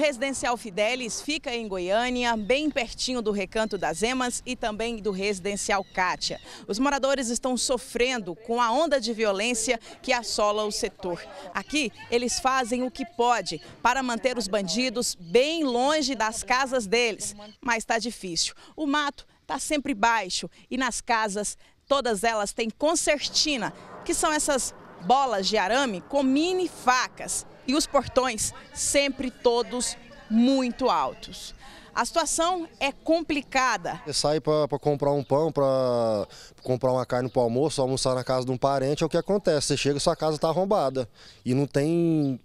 Residencial Fidelis fica em Goiânia, bem pertinho do Recanto das Emas e também do Residencial Cátia. Os moradores estão sofrendo com a onda de violência que assola o setor. Aqui, eles fazem o que pode para manter os bandidos bem longe das casas deles, mas está difícil. O mato está sempre baixo e nas casas, todas elas têm concertina, que são essas bolas de arame com mini facas e os portões sempre todos muito altos. A situação é complicada. sai para comprar um pão, para comprar uma carne para almoço, almoçar na casa de um parente, é o que acontece. Você chega e sua casa está arrombada e não tem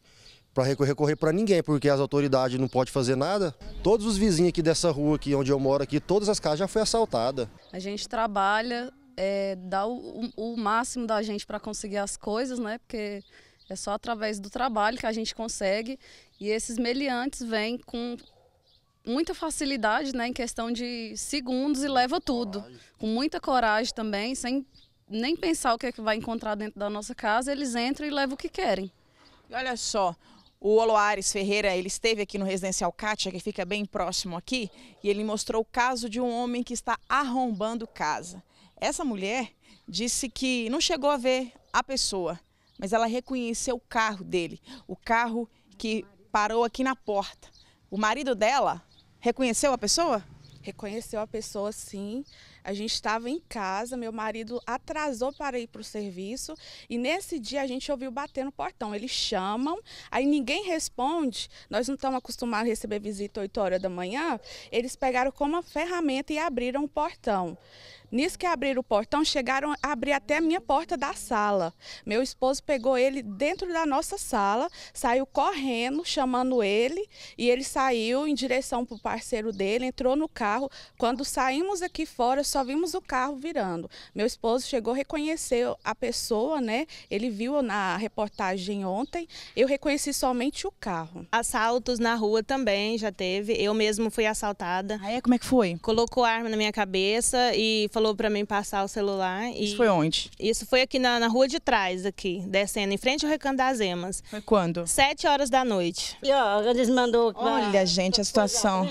para recorrer para ninguém, porque as autoridades não podem fazer nada. Todos os vizinhos aqui dessa rua, aqui onde eu moro, aqui, todas as casas já foi assaltada. A gente trabalha, é, dá o, o máximo da gente para conseguir as coisas, né? Porque é só através do trabalho que a gente consegue. E esses meliantes vêm com muita facilidade, né, em questão de segundos e leva tudo. Coragem. Com muita coragem também, sem nem pensar o que, é que vai encontrar dentro da nossa casa, eles entram e levam o que querem. E olha só, o Oloares Ferreira, ele esteve aqui no Residencial Cátia, que fica bem próximo aqui, e ele mostrou o caso de um homem que está arrombando casa. Essa mulher disse que não chegou a ver a pessoa, mas ela reconheceu o carro dele, o carro que parou aqui na porta. O marido dela reconheceu a pessoa? Reconheceu a pessoa, sim. A gente estava em casa, meu marido atrasou para ir para o serviço e nesse dia a gente ouviu bater no portão. Eles chamam, aí ninguém responde. Nós não estamos acostumados a receber visita 8 horas da manhã. Eles pegaram como uma ferramenta e abriram o portão. Nisso que abriram o portão, chegaram a abrir até a minha porta da sala. Meu esposo pegou ele dentro da nossa sala, saiu correndo, chamando ele, e ele saiu em direção para o parceiro dele, entrou no carro. Quando saímos aqui fora, só vimos o carro virando. Meu esposo chegou reconheceu a pessoa, né? Ele viu na reportagem ontem. Eu reconheci somente o carro. Assaltos na rua também já teve. Eu mesmo fui assaltada. Ah, é? Como é que foi? Colocou a arma na minha cabeça e falou para mim passar o celular. E... Isso foi onde? Isso foi aqui na, na rua de trás, aqui, descendo, em frente ao Recanto das Emas. Foi quando? Sete horas da noite. E ó, eles mandou. Olha, gente, a é, tá situação.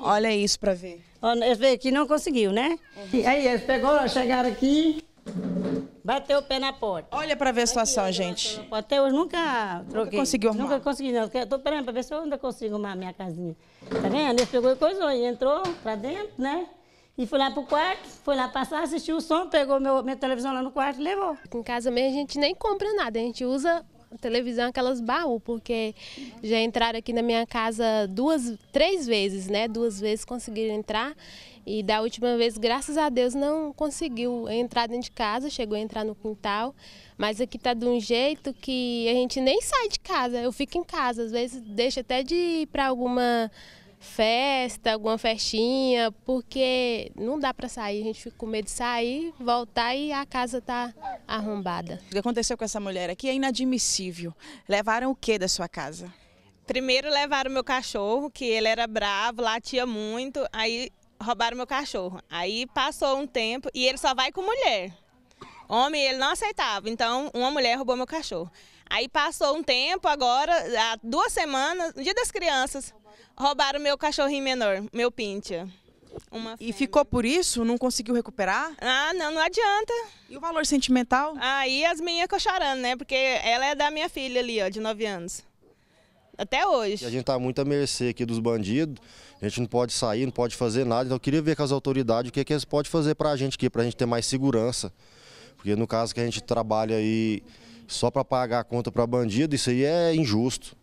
Olha isso para ver. Eles veio aqui e não conseguiu, né? E aí eles pegou, chegaram aqui, bateu o pé na porta. Olha para ver a situação, aqui, gente. Até hoje nunca troquei. Nunca conseguiu arrumar? Nunca consegui, não. Estou esperando para ver se eu ainda consigo arrumar a minha casinha. Tá vendo? Eles pegou e coisou, e entrou para dentro, né? E foi lá pro quarto, foi lá passar, assistiu o som, pegou meu, minha televisão lá no quarto e levou. Em casa mesmo a gente nem compra nada, a gente usa televisão aquelas baú, porque já entraram aqui na minha casa duas, três vezes, né? Duas vezes conseguiram entrar. E da última vez, graças a Deus, não conseguiu entrar dentro de casa, chegou a entrar no quintal. Mas aqui tá de um jeito que a gente nem sai de casa, eu fico em casa. Às vezes deixo até de ir para alguma festa, alguma festinha, porque não dá para sair, a gente fica com medo de sair, voltar e a casa tá arrombada. O que aconteceu com essa mulher aqui é inadmissível. Levaram o que da sua casa? Primeiro levaram meu cachorro, que ele era bravo, latia muito, aí roubaram meu cachorro. Aí passou um tempo e ele só vai com mulher. Homem ele não aceitava, então uma mulher roubou meu cachorro. Aí passou um tempo, agora, há duas semanas, no dia das crianças, roubaram meu cachorrinho menor, meu Pintia. e ficou por isso? Não conseguiu recuperar? Ah, não, não adianta. E o valor sentimental? Aí as meninas ficam chorando, né? Porque ela é da minha filha ali, ó, de 9 anos. Até hoje. E a gente tá muito à mercê aqui dos bandidos, a gente não pode sair, não pode fazer nada. Então eu queria ver com as autoridades o que, é que eles podem fazer pra gente aqui, pra gente ter mais segurança. Porque no caso que a gente trabalha aí. E só para pagar a conta para bandido, isso aí é injusto.